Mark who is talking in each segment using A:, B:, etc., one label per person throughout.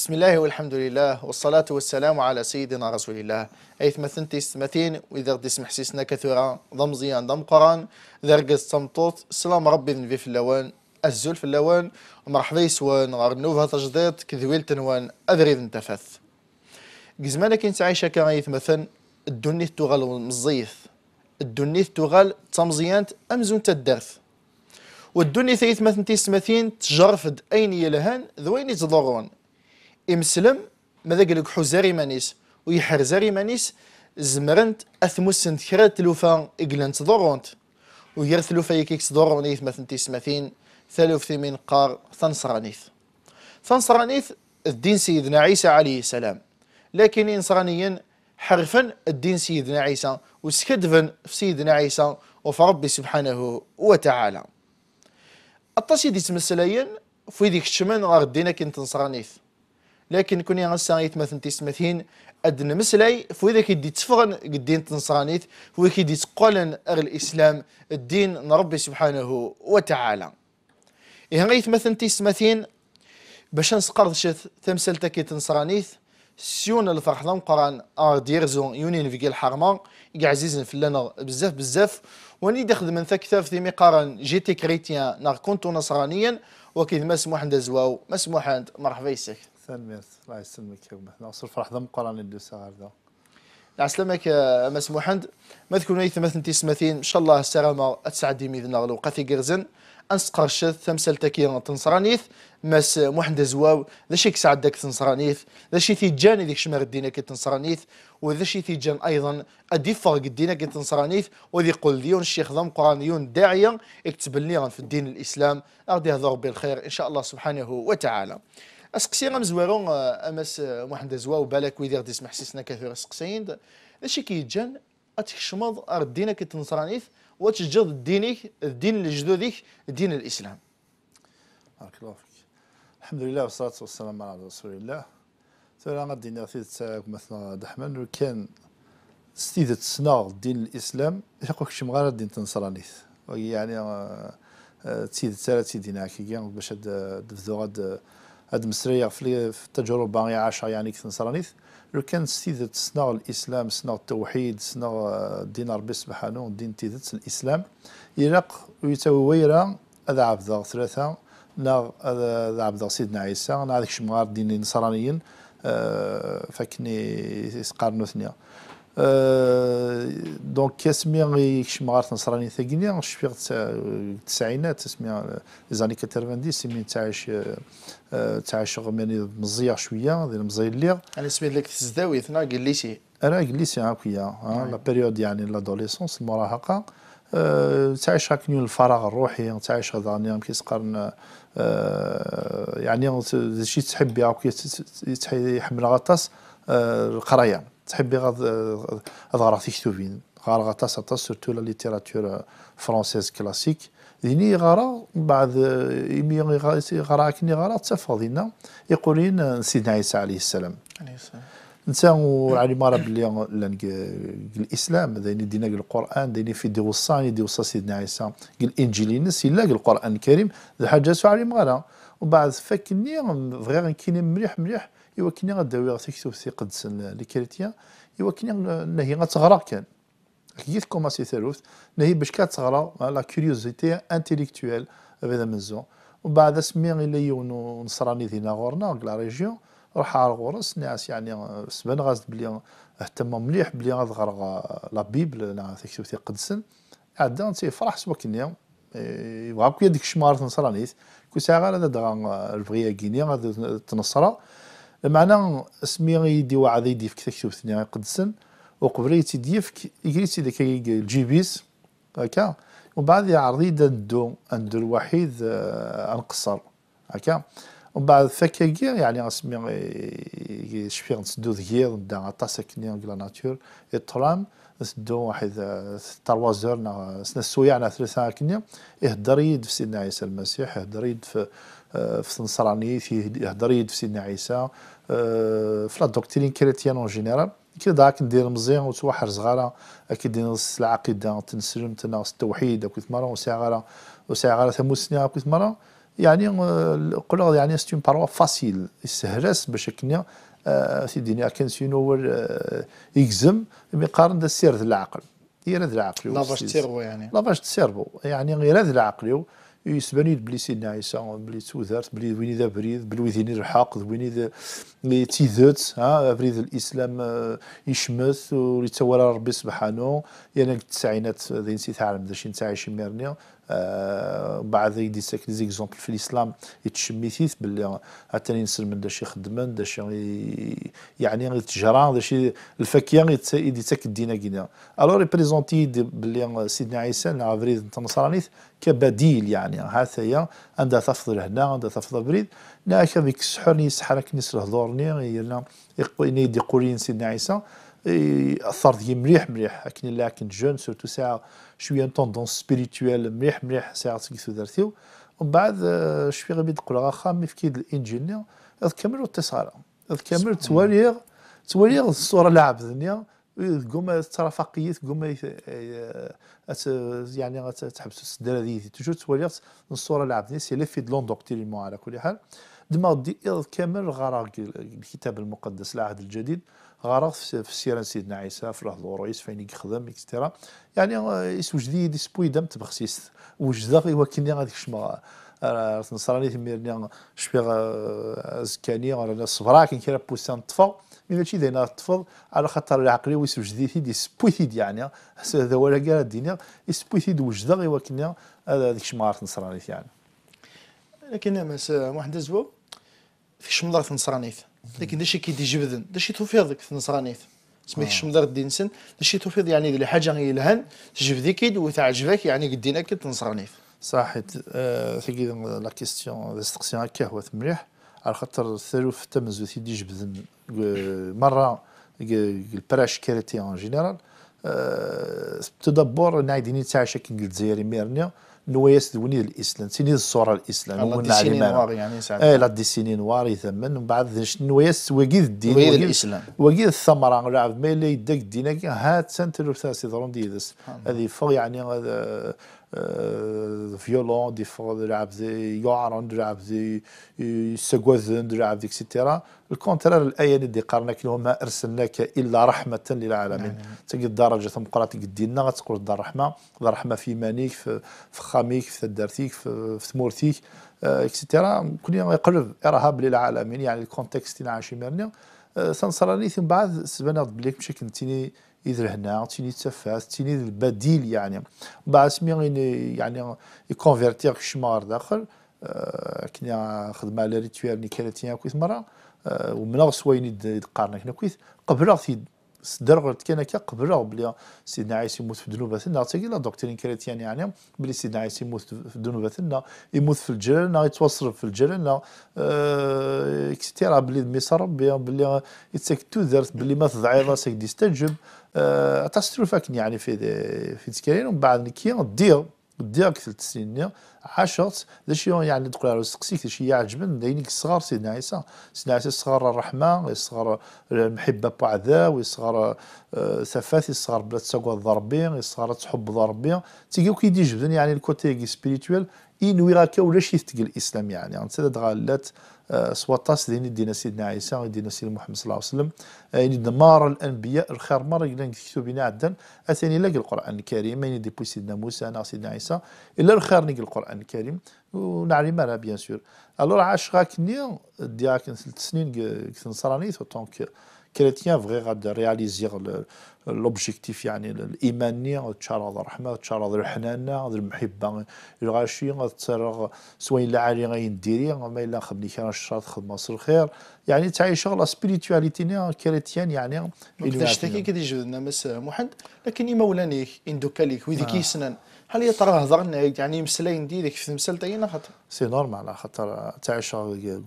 A: بسم الله والحمد لله والصلاة والسلام على سيدنا رسول الله أيث مثنتي ستمثين وإذا غدي سمح سيسنا كثيرا ضم زيان ضم قران إذا رقد صمتوط سلام ربي ذنبي في اللوان الزول في اللوان ومرحبا يسوان غار نوفا تجديد كذويل تنوان أذري ذن تفث قزمانا كنت عايشة كان أيث مثن الدنيا تغل مزيث الدنيا تغل تمزيان أمزون تدرث والدنيا ثيث مثنتي سمثين تجرفد أين يلهان ذوين يتضرون إمسلم ماذا قال لك حزار إيمانيس زاري مانيس زمرنت أثمسن ثرات تلوفا إقلنت ضرونت ويرث لوفا يكيكس ضرونيث مثلا تسمثين ثالوف ثمين قار ثنصرانيث ثنصرانيث الدين سيدنا عيسى عليه السلام لكن إنصرانيا حرفا الدين سيدنا عيسى وسكدفا في سيدنا عيسى وفي ربي سبحانه وتعالى التصيد اسم السلايين في ذيك الشمان غار الدين كنت نصرانيث لكن كوني غسا يتمثل تسمثين ادن نمسلي فوذا كيدي تفغن قدين تنصرانيت فوذا كيدي تقولن أغ الإسلام الدين نربي سبحانه وتعالى إيه غيث مثلا تسمثين باش نسقرض تمثال تمثلتا كي تنصرانيت سيون الفرح ذا قران ار ديرزون يونين في الحرمان في فلنا بزاف بزاف واني داخل من كتاب في مقارن جيتي كريتيان نار كونتو نصرانيا وكيد ما سموح عند زواو ما سموح عند مرحبا يسك سلمت الله يسلمك يا بحنا عصر فرح ذا مقران الدوسار ذا عسلامك مس محمد ما تكون اي ثمثن تسمثين ان شاء الله السلامه اتسعدي ميذن اغلو قثي قرزن قرشت تمثلت كي تنصرانيث مس محمد زواو ذا شيك سعدك تنصرانيث ذا شي جاني ذيك شمر دينك تنصرانيث وذا شي تيجان ايضا اديفر فرق دينك تنصرانيث وذي قول ديون الشيخ ذم قرانيون داعيه اكتب لي في الدين الاسلام اغدي ربي الخير ان شاء الله سبحانه وتعالى اسقسي غمزوارو آه، امس محمد آه، زوا وبالك ويدير دي سمح سيسنا كثير اسقسين داكشي كيتجان اتكشمض كي تنصرانيث وتشجد دينك الدين
B: لجدودك دين الاسلام بارك الله فيك الحمد لله والصلاه والسلام على رسول الله ترى غادي نعطي مثلا دحمن كان ستيدة سنا دين الاسلام يقولك شي مغار دين تنصرانيث يعني آه، تسيد تسالة تسيدينا كي باش تبذو غاد هاد مسرية في التجربة باغي عاشها يعني كثر نصرانيث لو كان سيدت سنا الاسلام سنا التوحيد سنا الدين ربي سبحانه الدين تيدت الاسلام يلق ويتويرا هذا عبد ثلاثه نا هذا عبد سيدنا عيسى نا هذاك شمغار الدين النصرانيين آه، فكني سقارنو ثنيه دونك كاسميا يكشم غير تنصراني ثاقينيا شفيق التسعينات لي زاني 90 سمي تعيش تعيش غماني مزيع شويه ديال مزيع الليغ انا سميت لك تزداوي ثنا قليسي انا قليسي هاكيا لا بيريود يعني لادوليسونس المراهقه تعيش هاك الفراغ الروحي تعيش هذا يعني كيسقرن يعني شي تحب يحمل غطاس القرايه تحبي غاد غار تكتبين غار غطاس اطاس سورتو لا ليتيراتور فرونسيز كلاسيك ديني غارا من بعد إمي غارا كني غارة تفاضينا يقولين سيدنا عيسى عليه السلام عليه السلام نتا علي مارا بلي الاسلام ديني دينا القران ديني في دي وصاني دي وصا سيدنا عيسى الانجيل نس الا القران الكريم ذا حاجه سو علي مارا وبعد فكني فغير كيني مليح مليح كنا غداوي لي سيقدسن إوا كنا نهي غتغرا كان كوما سي ثالوث نهي باش كتغرا لا كيوريوزيتي انتيليكتويل من منزون ومن بعد سمي الا يونو نصراني دينا غورنا لا ريجيون روح على غورس ناس يعني سبان غاز بلي اهتم مليح بلي غادغر لا بيبل لا سي قدس عاد تيفرح سوا كنا يبغى كي ديك الشمارة نصرانيت كو ساعة غير هذا دغا البغية كينيا غادي تنصرا المعنى اسمي غيدي وعاد يدي في تكتب ثاني قدسن وقبل في يجريتي ذاك الجيبيس هكا ومن بعد يعرض يدا ندو ندو الوحيد القصر آه، هكا ومن بعد ثكا كير يعني اسمي شفيغ نسدو ذكير ندا عطاس كني لا ناتور الترام نسدو واحد آه، تروازور سنا السويع ثلاثة كني يهدر يد في سيدنا عيسى المسيح يهدر يد في آه، في النصراني في هدريد في سيدنا عيسى آه، في لا دوكترين كريتيان اون جينيرال كي داك ندير مزيان وتوحر صغاره اكيد نص العقيده تنسلم تناقص التوحيد وكيت مره وسعاره وسعاره ثموسنيا اكو ثمره يعني آه، قلنا يعني سي اون باروا فاسيل يسهلاس باش كنا سيدي كان سينور يقزم مقارن دا سير العقل هي راه العقل لافاج تيربو يعني لافاج تيربو يعني غير هذا العقل يسبني بلي سيدنا عيسى بلي تودرت بلي ويني ذا بريد بلي ويني الحاق ويني ذا تيذت ها بريد الاسلام آه، يشمث ويتوالى ربي سبحانه يعني التسعينات ذي نسيت عالم ذا شي نتاع شي ميرنيا آه، بعد ساك لي زيكزومبل في الاسلام فيه باللي نسل من داش يخدمن داش يعني تجرى داش يدي يديسك الدين كينا الو ريبريزونتي باللي سيدنا عيسى انت نصرانيت كبديل يعني هي عندها تفضل هنا عندها تفضل بريد لا كذيك السحر يسحرك نسر هضورني يقول يدي قولين سيدنا عيسى اثر مليح مليح لكن لكن كنت جون سورتو ساعه شويه توندونس سبيريتوال مليح مليح ساعه كيسو درتيو ومن بعد شويه غبي تقول راه خامي في كيد الانجينير اذ كامل التصارع اذ كامل تواليغ تواليغ الصوره لاعب ذنيا قوم ترافقية قوم يعني تحبس الدراري تجو تواليغ الصوره لاعب ذنيا سي لي في دلون دوكتيريمون على كل حال دماغدي إض كامل غرق الكتاب المقدس العهد الجديد غرق في سيرة سيدنا عيسى في راه رويس فين يخدم اكسترا يعني يسوجدي آه، ديسبوي دم تبخسيس وجدا يوكلني غادي شما آه، نصراني تميرني آه، شبيغ زكاني ولا صبرا كي كيرا بوسان طفا مي ماشي داينا تفض على خاطر العقلي ويسوجدي تيد يسبوي يعني هذا ولا كاع الدنيا يسبوي تيد وجدا يوكلني هذيك شما نصراني يعني
A: لكن مس واحد زوو فيش في تنصرانيت لكن داشي كيدي جبدن داشي توفيض ديك تنصرانيت سميت آه. شمدار الدين سن
B: داكشي توفيض يعني اللي حاجه الهن جبدي كيد وتعجبك يعني قدينا كي تنصرانيت صحيت أه لا كيستيون الاستقسيون هكا هو مليح على خاطر الثالوث تمزو تيدي جبدن آه، مره آه، البراش كاريتي اون جينيرال تدبر نايدين تاع شكل الجزائري ميرنيا نواياس دوني الاسلام سيني الصوره الاسلام هو ديسيني نوار يعني ساعات اه لا ديسيني نوار يثمن ومن بعد نواياس واكيد الدين واكيد الاسلام واكيد الثمره ولا عبد ما يدك الدين هات سنت لو سيدرون ديدس هذه فوق يعني فيولون دي يلعب زي يعرن يلعب زي يسقوذن يلعب اكسترا الكونترار الآية اللي قارناك وما أرسلناك إلا رحمة للعالمين تلقى الدرجه ثم قرأت قدينا غتقول دار الرحمة دار الرحمة في مانيك في خاميك في تدارتيك في ثمورتيك اكسيتيرا كل يوم يقرب إرهاب للعالمين يعني الكونتكست اللي عايشين مرنا سنصراني ثم بعد سبنا بليك مشي كنتيني إذ هنا تيني تفاس تيني البديل يعني بعد سمي يعني يكونفيرتي شمار داخل آه، كنا خدمة على ريتوال نيكالاتيان كويس مرة آه، غير سوين قارنا كنا كويس قبل في سدرغ كان كي قبل بلي سيدنا عيسى يموت في ذنوباتنا تاكي لا دوكترين كريتيان يعني بلي سيدنا عيسى يموت في ذنوباتنا يموت في الجلالنا يتوصل في الجلالنا اكسترا آه، بلي ميسر ربي بلي يتسكتو دارت بلي ما تضعي راسك ديستجب آه، اتاس فاكن يعني في في تسكرين ومن بعد كي دير ديرك ثلاث سنين عاشرت داكشي يعني تقول على سقسيك داكشي يعجبن دينك الصغار سيدنا عيسى سيدنا عيسى الصغار الرحمه الصغار المحبه بعذا وصغار آه، سفاث الصغار بلا تساقوا ضربي صغار تحب ضربي تيجيو كيدي جبدن يعني الكوتي سبيريتوال ينوي غاكا ولا شي ثقل الاسلام يعني انت دغالات آه، سواتاس دين دينا سيدنا عيسى دينا سيدنا محمد صلى الله عليه وسلم آه، يعني دمار الانبياء الخير مره لان كتبنا عبدا اثني لاقي القران الكريم يعني ديبو سيدنا موسى انا سيدنا عيسى الا الخير نلقى القران الكريم ونعلم لها بيان سور الو عاش غاك ني ديال ثلاث سنين كنصراني اونطونك كريتيان فغي غاد رياليزيغ لوبجيكتيف يعني الايماني غتشعر الرحمه غتشعر الحنان المحبه الغاشي غتسرغ سوين الا عالي ديري ما الا خدمني كان خدمه تخدم الخير يعني تعيش لا سبيريتواليتي كريتيان يعني كيفاش تاكي كدي جبدنا مس
A: محمد لكن يمولاني ويدي ويديك آه. سنان هل يطرى هضرنا يعني مسلاين
B: ديريك في تاينا خاطر سي نورمال خاطر تعيش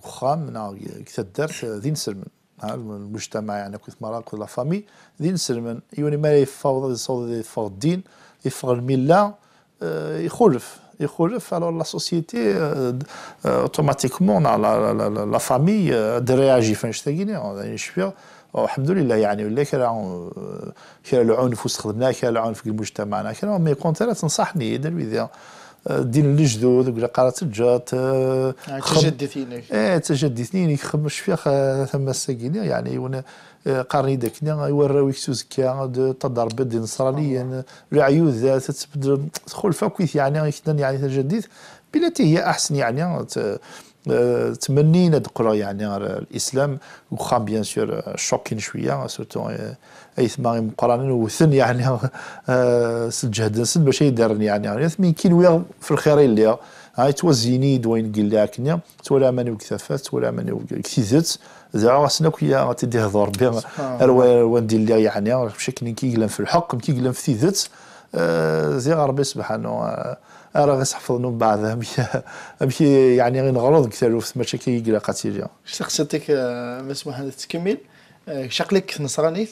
B: خام كثدرت ذي سلمن المجتمع يعني كيف ما راك ولا فامي ذي نسلمن يوني ما يفوض يصوض يفوض الدين يفوض المله يخلف يخلف على لا سوسيتي اوتوماتيكمون لا فامي درياجي فاش تلاقيني شفيه الحمد لله يعني ولا كرا آه، كرا العنف واستخدمناه كرا العنف في مجتمعنا كرا مي كونترا تنصحني دير دين الجدود ولا قرات الجات تجدد ينيك اه تجدد ينيك خمش فيها ثم الساكينة يعني وانا آه، قرني داك يوراويك تزكى تضرب بدي نصرانيا العيوذ تتبدل تدخل فاكويث يعني يعني تجدد بلاتي هي احسن يعني تمنينا دقرا يعني الاسلام وخا بيان سور شوكين شويه سورتو ايثما مقرانين وثن يعني آه، جهد نسد باش يدرن يعني ثمين كيلو في الخير اللي هاي توزيني دوين قلا كنيا تولا ماني وكثافات ولا ماني وكثيزت زعما سنا كويا تدي هضر بها الوان ديال يعني بشكل كي في الحق كي في ثيزت آه، زي ربي سبحانه آه، راه غتحفظنو من بعض امشي يعني غنغلط كثر في مشاكل اللي قاتي ليا شخصيتك
A: مسموح هذا تكمل آه، شقلك نصرانيت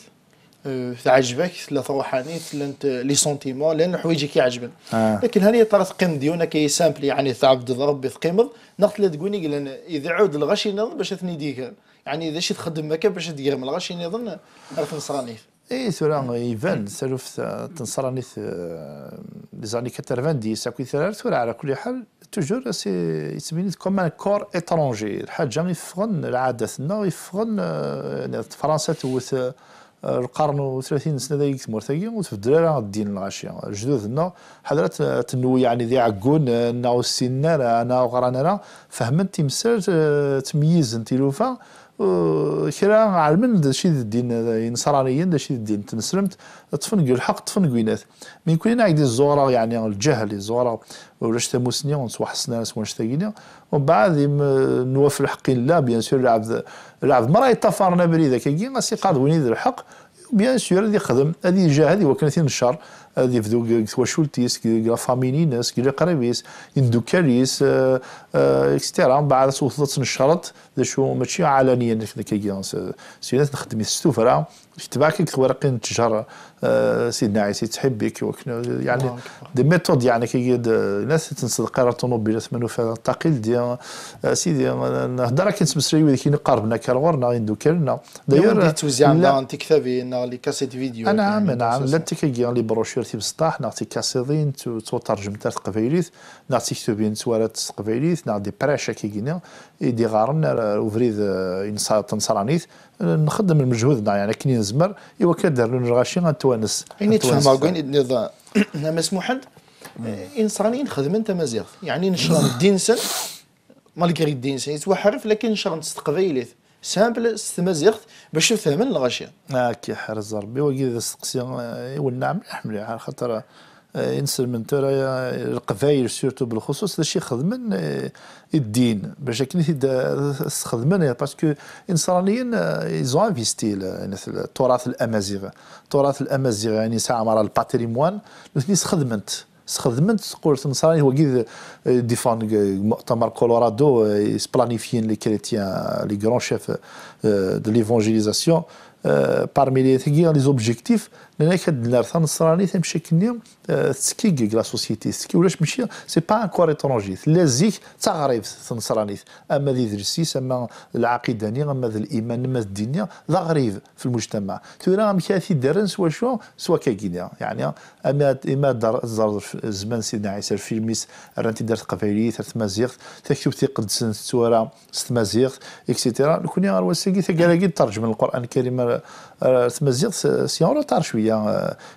A: آه، تعجبك لا روحاني لا لي سونتيمون لان الحوايج كيعجبن آه. لكن هاني طرات قيم ديونا كي سامبل يعني تعبد ربي تقيمض نقت لا تقولي قال اذا عود الغشي نظن باش تنيديك ديك يعني اذا شي تخدم مكان باش من الغشي نظن راه تنصرانيت
B: اي ايفان سالو سالوف تنصراني آه، لي زاني 90 ساكوي ثلاث تورا على كل حال توجور سي يسميني كوم ان كور اترونجي الحاجه يفغن العاده ثنا يفغن آه، يعني فرنسا توث آه، القرن و 30 سنه ذيك تمور ثقي وفي الدراري الدين الغاشيه جدودنا حضرات تنوي يعني ذي عقون ناو السنه انا وغرانا فهمت تمثال تمييز لوفا كرا علمن دشي الدين النصرانيين دشي الدين تنسلمت طفن جو الحق طفن جوينات من كلنا عيد الزورا يعني الجهل الزورا ولاش تموسني ونسوحسنا سواش تاقينا ومن بعد نوف الحق لا بيان سور العبد العبد مرة يتفرنا بريدة كي غاسي قاد وين الحق بيان سور هذه خدم هذه جا هذه وكانت الشهر هذه في تواشولتيس كي لا فاميني ناس كي قريبيس يندوكاليس اكسترا آه، آه، من بعد وصلت نشرت شو ماشي علنيا كي سينات نخدم استوفرا تبعك تورقين التجارة آه، سيدنا عيسى تحبك يعني دي ميثود يعني كي ناس تنصد قرار طوموبيل ثمانو فيها الثقيل دي آه، سيدي آه، نهضر كي نقربنا قربنا عندو كارنا داير توزيع عندنا انت كتابي لي كاسيت فيديو نعم نعم لا تكي لي بروشور تي بسطاح نعطي كاسيدين ترجم تاع تقبيليث نعطي كتبين توالات تقبيليث نعطي براشا كي كينا اي دي غارنا اوفريد تنصرانيث نخدم المجهود المجهودنا يعني كني نزمر ايوا كدار الغاشي غنتوانس إيه، يعني تفهم كاين
A: النظام مسموح
B: انسانيين انت تمازيغ
A: يعني نشر الدين سن مالكري الدين سن يتوحرف لكن نشر تستقبيليه
B: سامبل ستمازيغت باش تفهم الغاشي. آه، يا حرز ربي وكي سقسي آه، والنعم مليح خاطر انسر من ترى القبائل سورتو بالخصوص هذا الشيء خدمن آه، الدين باش كي خدمن باسكو النصرانيين ايزو آه، انفيستي يعني التراث الامازيغي التراث الامازيغي يعني ساعه مرة الباتريموان نثني خدمنت خدمت قرص النصراني هو كي آه، ديفون مؤتمر كولورادو سبلانيفيين لي كريتيان لي كرون شيف دو ليفونجيليزاسيون بارمي لي زوبجيكتيف لان كدلى الثان ثم تمشي كني تسكيكيك لا سوسيتي تسكي ولاش ماشي سي با ان كوار اترونجي لا زيك تغريب الصراني اما ذي درسي اما العقيده ني اما ذي الايمان اما الدين ذا غريب في المجتمع راه مكاثي دارن سوا شو سوا كاكينا يعني اما اما دار زار زمان سيدنا عيسى الفيلميس رانتي دارت قبايلي ثلاث مازيغ تكتب تيقدسن تورا ست مازيغ اكسيتيرا كوني غير وسيكي تقالاكي ترجم القران الكريم تمازيغ سيون طار شويه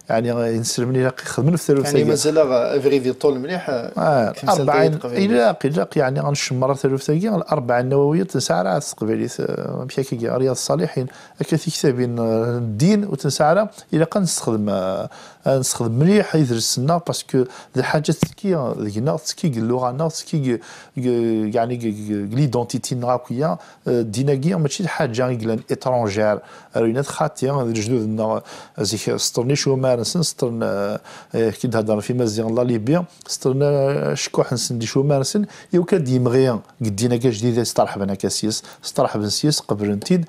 B: يعني نسلم لي خدمنا في الثالوث يعني مازال
A: افري في طول مليح آه، اربعين الى يلاقي
B: يلاقي يعني غنشمر الثالوث الاربع النوويه على تقبلي بحكي رياض الصالحين كثير كتابين الدين وتنسى على الى الا نستخدم آه، نستخدم مليح يدرسنا باسكو ذي حاجه تسكي ذينا تسكي اللغه تسكي يعني ليدونتيتي نغا ديناكيا دينا ماشي حاجه يقلان اترونجير رينا الجدود الجدودنا زيك سطرني شو مارنسن سترنا كي تهضر في مزيان لا ليبيا سترنا شكوح حنسن دي شو مارنسن يو دي مغيا قدينا كا جديده استرحب انا كاسيس استرحب نسيس قبل نتيد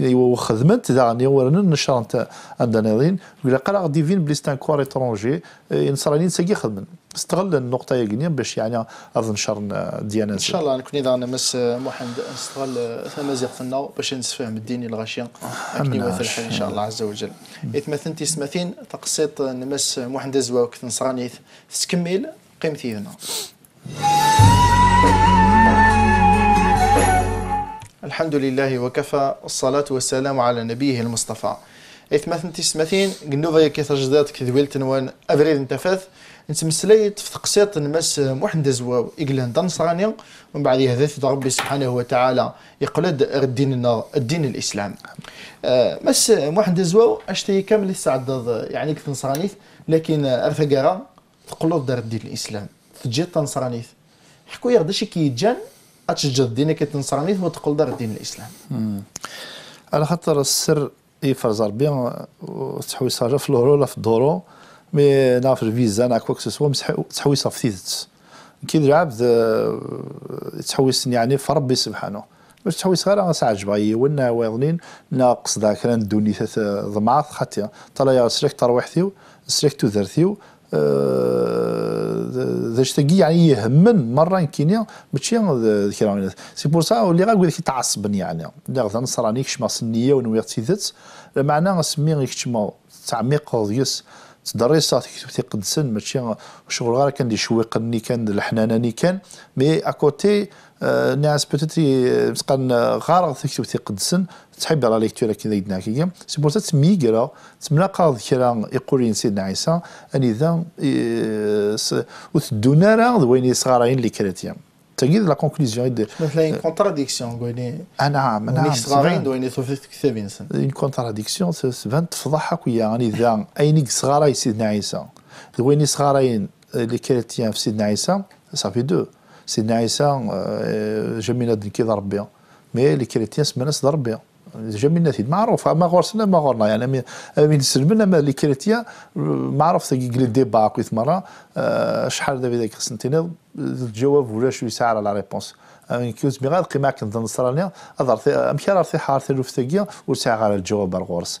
B: يو خدمت داغني ورنا نشر انت عندنا غين ولا قرا ديفين بليست ان كوار اترونجي النصرانيين إيه، ساكي خدمن استغل النقطه يا جنيا باش يعني اظن شر آه، ديالنا ان شاء
A: الله نكون اذا انا مس آه، محمد نستغل ثمازيغ آه، ثنا باش نسفهم الدين الغاشيه اكني مثل الحال ان شاء الله عز وجل اثما ثنتي سماثين تقسيط نمس محمد زواك تنصراني تكمل قيمتي هنا الحمد لله وكفى الصلاة والسلام على نبيه المصطفى ثمانين تسمثين إيه، قنوفا كيترجى ذات كذويل تنوان أبريد انتفاث نتمسليت في تقسيط نمس محمد آه، زواو إقلان دنصرانيا ومن بعد يهدث ربي سبحانه وتعالى يقلد الدين النار الدين الإسلام أه مس محمد آه، زواو أشتهي كامل يستعد يعني كتنصرانيث لكن أرثقارا آه، تقلد دار الدين الإسلام تجي تنصرانيث
B: حكو يغدشي شي جان أتشجد دينك تنصرانيث وتقلد دار الدين الإسلام على خاطر السر يفرز ربي تحويسها لا في الهرو ولا في الدورو مي نا في الفيزا كوا كو سوا تحويسها في تيتس كي العبد تحويص يعني في ربي سبحانه باش تحويس غير غاس عجبها يونا ويظنين ذاك قصدا ندوني ثلاث ضمعات خاطيه طلع سلك سريك تو تذرثيو ذا يعني يهمن مره كينيا ماشي آه، كيرا سي بور سا ولي غا كي تعصبن يعني لا غدا نصراني كشما سنيه ونويغ تيدت معنى سمي كشما تعميق تدري صح تكتب تيقدسن ماشي شغل غير كان دي ني كان ني كان مي اكوتي ناس بوتيت مسقن آه، غار تكتب تيقدسن تحب على ليكتور كي دايدنا كي سي بور تميغرا قاض كيرا يقول سيدنا عيسى ان اذا وث راه وين صغارين اللي كريتيان تجد لا كونكلوزيون يدير مثلا اون كونتراديكسيون قولي نعم نعم صغارين دويني ثوثيت كثابين اون كونتراديكسيون سبان تفضحك ويا راني ذا اينك صغاراي سيدنا عيسى دويني صغارين لي كريتيان في سيدنا عيسى صافي دو سيدنا عيسى جميله كي ربي مي لي كريتيان سمانس ربي جميل نتيد معروف ما غرسنا ما غرنا يعني من سلمنا ما اللي كريتيا معروف ثقي تقل الديبا كويت مره آه، شحال دابا ذاك سنتين الجواب ولا شو يساعر على ريبونس يعني كيوز بغا قيمه كنظن نصرانيا اضر امشي راه ارتيح ارتيح لوفتاكيا وساعر على الجواب الغرس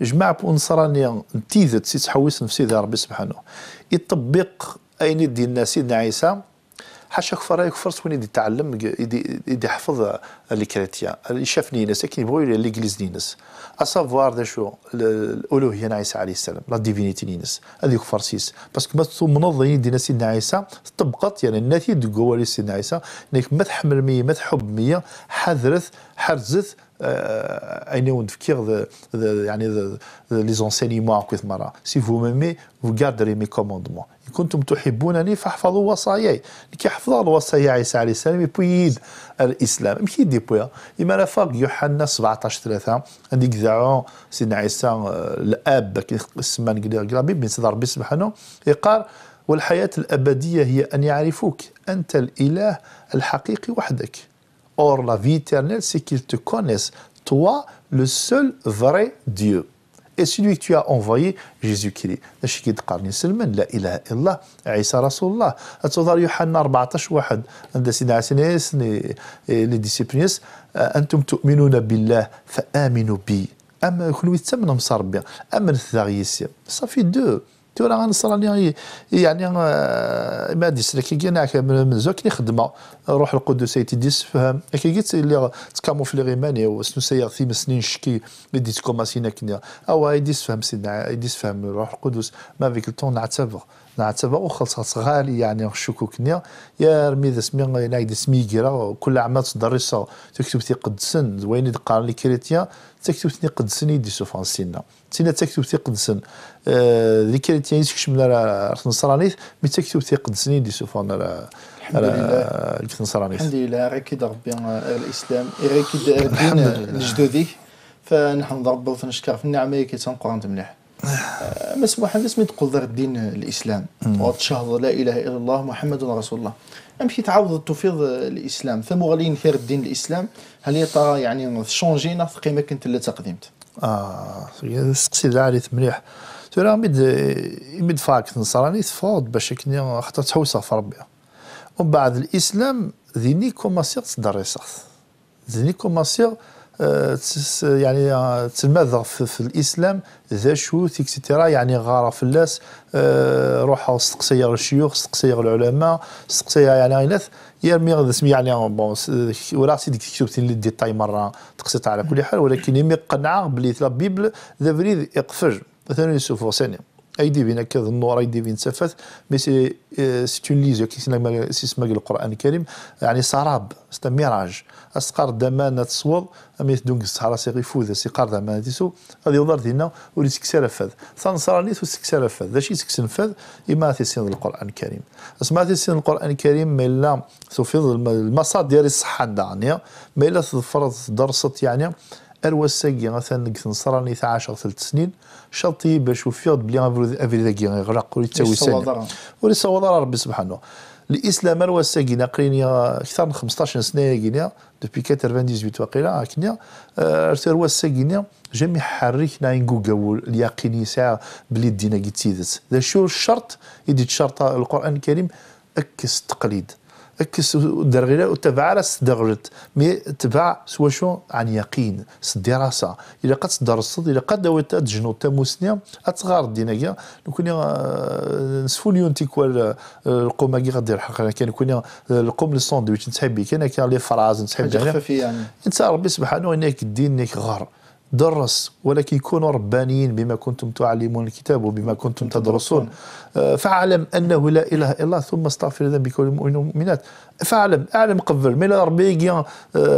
B: جماعة بونصرانية نتيذت سي تحويس نفسي ذا ربي سبحانه يطبق أين يدي الناس سيدنا عيسى حاشا كفر يكفر سوين يدي تعلم يدي يحفظ كريتيان اللي شافني نينس لكن يبغوا ليكليز نينس اسافوار دا شو الالوهيه عيسى عليه السلام لا ديفينيتي نينس هذه كفر سيس باسكو ما منظمين يدينا سيدنا عيسى طبقت يعني الناتي يدقوا سيدنا عيسى انك ما تحمل مية ما تحب مية حذرث حرزث اين آه، ونفكيغ يعني لي زونسينيمون كويت مرة سي فو ميمي فو غاردري مي كوموندمون ان كنتم تحبونني فاحفظوا وصاياي كي حفظ الوصايا عيسى عليه السلام يبويد الاسلام ماشي دي بويا اما لا يوحنا 17 3 هذيك زعما سيدنا عيسى آه، الاب كي سمان قرابي بن سيدنا ربي سبحانه يقال والحياه الابديه هي ان يعرفوك انت الاله الحقيقي وحدك Or, la vie éternelle, c'est qu'ils te connaissent, toi, le seul vrai Dieu. Et celui que tu as envoyé, Jésus-Christ. نشكي تقارني سلمان لا إله إلا الله عيسى رسول الله أتوضر يوحنا 14 واحد عند سيدنا عسنيس لي ديسيبلينيس أنتم تؤمنون بالله فآمنوا بي أما كل ويتمنى مصربي أما نثاغ يسير صافي دو تورا غنصراني يعني ما ديس كي ناك من زو كي خدمه روح القدس ايتي ديس فهم كي قلت اللي تكاموفلي غيماني وسنو سيغ في سنين شكي لي ديت كوماسينا كنيا او ديس فهم سيدنا ديس فهم روح القدس ما فيك التون نعتبر نعتبا وخلص غالي يعني الشكوك نيا يا رمي ذا سمي ناك ذا سمي كيرا كل عام تدرسا تكتبتي قدسن وين قارن لي كريتيا كريتيان تكتبتني قدسن يدي سوفان سينا سينا تكتبتي قدسن ذي آه، كريتيان يسكشم لنا نصرانيث مي تكتبتي قدسن يدي سوفان الحمد لله نصرانيث الحمد
A: لله راكيد ربي الاسلام راكيد الدين الجدودي فنحن ربي ونشكر في النعمه كي تنقرن مليح مس آه، واحد تقول تقدر الدين الاسلام وتشهد لا اله الا الله محمد رسول الله امشي تعوض تفيض الاسلام ثم غادي نفير الدين الاسلام هل يا ترى يعني
B: شونجينا في قيمه كنت اللي تقدمت اه سقسي العريث مليح راه ميد ميد فاكت نصراني تفوض باش كني خاطر تحوسه في ربي ومن بعد الاسلام ذيني كوماسيغ تدرسات ذيني كوماسيغ آه، يعني آه، تلمذ في, الاسلام ذا شوث اكسترا يعني غاره الناس آه، روحها استقصي الشيوخ استقصي العلماء استقصي يعني غيناث يرمي غد سمي يعني بون ولا سي ديك كتبتين لي ديتاي مره تقسيط على كل حال ولكن يمي قنعه بلي لا بيبل ذا فريد يقفج مثلا يوسف وسني ايدي بين كذا النور ايدي بين سفات مي سي آه، سي اون ليزيو كي سيسمى القران الكريم يعني سراب سي ميراج اسقار دمان تصور امي دونك الصحراء سي غيفوذ سي قار دمان تيسو غادي يوضر دينا ولي سكسر فاد ثنصراني تو سكسر فاد داشي سكسن فاد اما تيسين القران الكريم اسما تيسين القران الكريم مي لا سوفيض المصادر الصحه دانيا مي لا درست يعني الوساقي مثلا نقص نصراني 12 ثلاث سنين شرطي باش وفيض بلي افري ذاك يغرق ويتساوي سنه وليسوى ضرر ربي سبحانه الاسلام الوساقي نقريني اكثر من 15 سنه كينيا دوبي 98 وقيلا كينيا آه، ارتر وساقينا جميع حريك ناين جوجل اليقين يساع بلي دينا كيتسيدت ذا شو الشرط يدي الشرطه القران الكريم اكس التقليد اكس الدرغيله وتبع على استدغلت مي تبع سوا شو عن يقين الدراسه الا قد درست الى قد دويت تجنو تا موسنيا دينا كي لو كنا آه، نسفوليون تيكوال آه، القوم كي غادي الحق كان كنا آه، القوم الساندويتش نسحب كان كان لي فراز نسحب حاجه خفيفه يعني انت ربي سبحانه انك الدين انك غار درس ولكن كونوا ربانيين بما كنتم تعلمون الكتاب وبما كنتم تدرسون آه، فاعلم انه لا اله الا الله ثم استغفر ذنبك والمؤمنات فاعلم اعلم قبل مي ربي كي آه،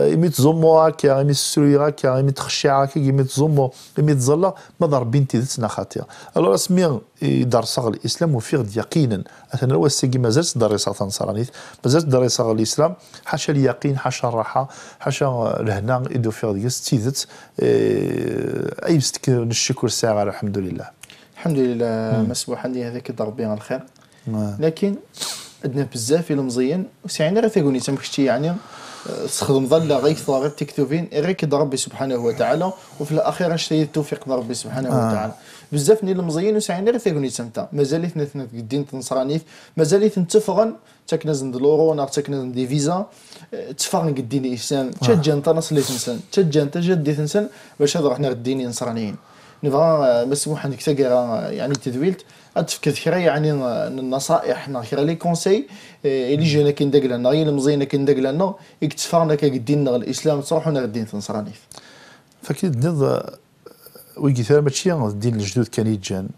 B: يميت زمو كي يميت السوري كي يميت خشيع كي يميت زمو يميت زلا ماذا ربي انت ذاتنا خاطئه الوغ اسمي دار صغر الاسلام وفيغ يقينا اثنا هو السيكي مازال دار صغر نصرانيت مازال دار صغر الاسلام حاشا اليقين حاشا الراحه حاشا الهنا يدو فيغ ديال تيدت آه، اي بستك الشكر ساعه الحمد لله الحمد
A: لله مسبوحا هذاك ضربي الخير نعم. لكن عندنا بزاف فيلم مزيان وسعينا راه تم كشتي يعني تخدم ظل غير كثر غير تكتوفين غير كيد ربي سبحانه وتعالى وفي الاخير شتي التوفيق من ربي سبحانه آه. وتعالى بزاف نيل مزيان وسعينا راه تاغونيتا نتا مازال اثنين ثنا قدين تنصرانيف مازال تنتفغن تكنز دلورو نار تكنز دي فيزا تفغن قدين آه. انسان تجان تنص لي تنسن تجان تجد دي تنسن باش هذا رحنا غديني نصرانيين نبغى مسموح انك تقرا يعني تدويلت تفكت خير يعني النصائح خير لي كونساي اللي جينا كندق لنا غير المزينه كندق لنا اكتفانا كدينا الاسلام تروحونا الدين نصراني
B: فاكيد نض ويجي ثرا ماشي يعني الدين الجدود كان يتجان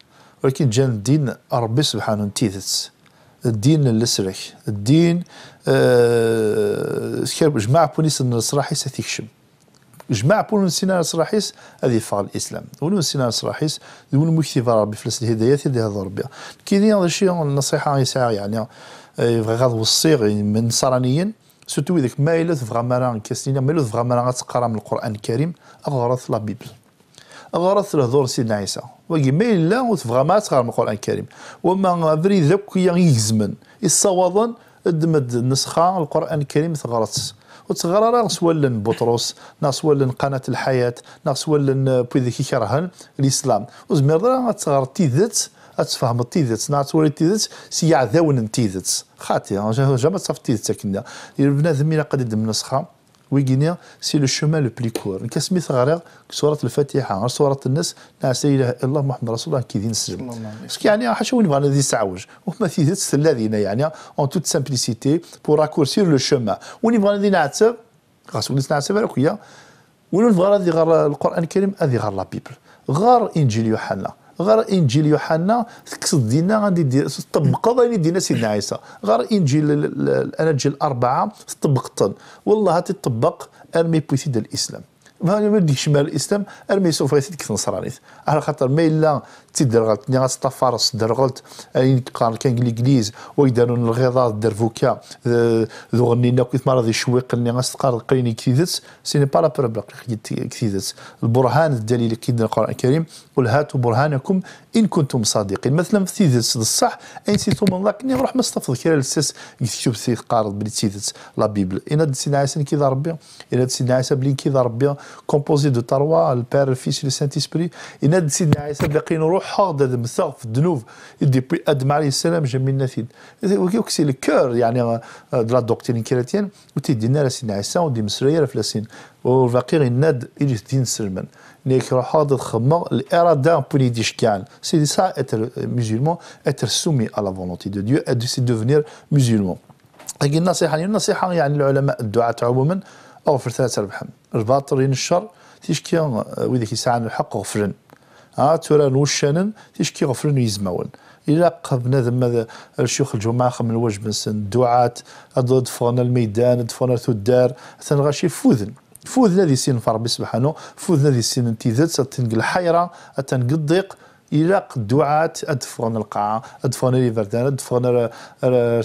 B: ولكن جان الدين ربي سبحانه تيثس الدين للسرك الدين آه جماعة بوليس الصراحة ستيكشم جماع بول نسينا راحيس هذه فار الاسلام ولو نسينا راحيس ذو المكتب ربي فلس الهدايات اللي هذا ربي كي دي هذا الشيء النصيحه يسعى يعني آه، بغا غادوصيغ يعني، من نصرانيين سوتو اذاك ما الا تبغى مرا كاسلينا ما الا تبغى مرا من القران الكريم اغرث لا بيبل اغرث دور سيدنا عيسى وكي ما الا وتبغى ما تقرا من القران الكريم وما افري ذاك يغزمن يصوضن ادمد نسخه القران الكريم تغرث وتغرر سوالن بطرس نا سوالن قناه الحياه نا سوالن بويدك يكرهن الاسلام وزمير وزمر تغرر تيذت تفهم التيذت نا تولي التيذت سي عذاون التيذت خاطي جا ما تصف التيذت كنا البنادم الى قد يدم نسخه ويغينيا سي لو شومان لو بلي كور كسميت غير سوره الفاتحه غير سوره الناس لا اله الا الله محمد رسول الله كي دين السلم باسكو يعني حاشا وين بغينا نستعوج وما في ذات الذين يعني اون توت سامبليسيتي بور سير لو شومان وين بغينا نعتب خاص ولي نعتب على خويا وين نبغى غير القران الكريم هذي غار لا بيبل غار انجيل يوحنا غير انجيل يوحنا تقصد دينا غادي طبق غادي دينا سيدنا عيسى غير انجيل الاناجيل الاربعه طبقت والله تطبق المي ديال الاسلام ما ديك شمال الاسلام الميسو بغيتي ديك تنصرانيت على خاطر ما الا تيدير غلط ني غاتصطا فارس غلط اين قال كان ليكليز ويداروا الغيضاض دار فوكا آه، ذو غنينا كيف مرض يشويق ني غاستقار قريني كتيدت سيني با لا بروبلا كتيدت البرهان الدليل كي القران الكريم قل هاتوا برهانكم ان كنتم صادقين مثلا في تيدت الصح اين سيتو من ذاك ني روح مستفض كيرا السيس يكتب سيت قارض بلي تيدت لا بيبل انا سيدنا عيسى كي ضربي انا سيدنا عيسى بلي كي ضربي كومبوزي دو تروا البير الفيس لو سانت اسبري يناد سيدنا عيسى باقي نروح حاضر مثاغ في الذنوب يدي ادم عليه السلام جميلنا فيد وكسي الكور يعني دو لا دوكترين كريتيان وتيدي لنا سيدنا عيسى ودي مسريه في لاسين والباقي يناد يجي دين سلمان نيك حاضر خمم الاراده بوليتيش كان سي سا اتر مسلمون اتر سومي على فولونتي دو ديو سي دوفنير مسلمون لكن النصيحه النصيحه يعني العلماء الدعاه عموما اغفر ثلاثه ربحان الباطل ينشر الشر تيشكي وإذا كيسعان الحق غفرن ها آه، ترى نوشانن تيشكي غفرن ويزماون الى قبنا ذم الشيوخ الجماعة خم الوجب نسن الدعاة أضد فغنا الميدان دفغنا ثو الدار غاشي فوذن فوذن ذي سين فربي سبحانه فوذن ذي سين انتذت تنقل حيره تنقل الضيق يلاق الدعاة ادفون القاعة أدفعنا ليفردان أدفعنا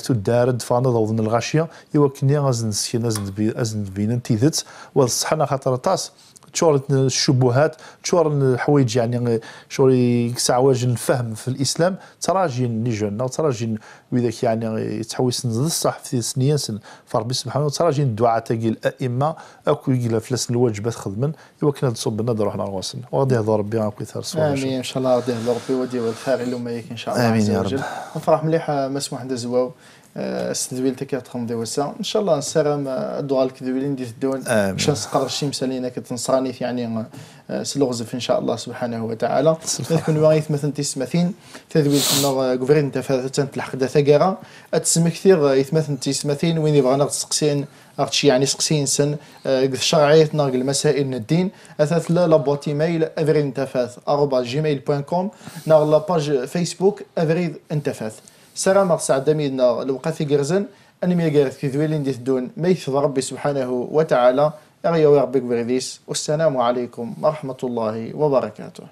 B: الدار ادفون ضوضن الغاشية يوكني غازن نسكن أزن بينا تيدت وصحنا خاطر طاس تشور الشبهات تشور الحوايج يعني شغل ساعواج الفهم في الاسلام تراجين لي جون تراجين وذاك يعني يتحوس الصح في سن فربي سبحانه وتراجين الدعاء تاقي الائمه اكو يقلا فلس الواجبات خدمن ايوا كنا تصب لنا نروح راسنا وغادي يهضر ربي غنكون ثار امين
A: ان شاء الله غادي يهضر ربي ودي الخير وما يك ان شاء الله امين يا رب نفرح مليح مسموح ندزواو آه، سندويلتي كتغمضي وسع ان شاء الله نسرم الدعاء الكذويلين ديال الدول باش نسقر شي مسالينا كتنصراني في يعني آه، سلغزف ان شاء الله سبحانه وتعالى لكن واغي مثلا تيسمثين تذويل كنا آه، كوفرين تفاثتان تلحق دا ثقارة اتسمك ثير يتمثل تيسمثين وين يبغى نغد سقسين اغتشي يعني سقسين سن قد شرعيتنا قد المسائل الدين اثاث لا لابوات ايميل افريد انتفاث اربا جيميل بوان كوم نار لاباج فيسبوك افريد انتفاث سرامر سعد دميرنا لوقافي قرزن أن ميقارث في ذويلين دي دون ميث ربي سبحانه وتعالى أغيو ربك بغذيس والسلام عليكم ورحمة الله وبركاته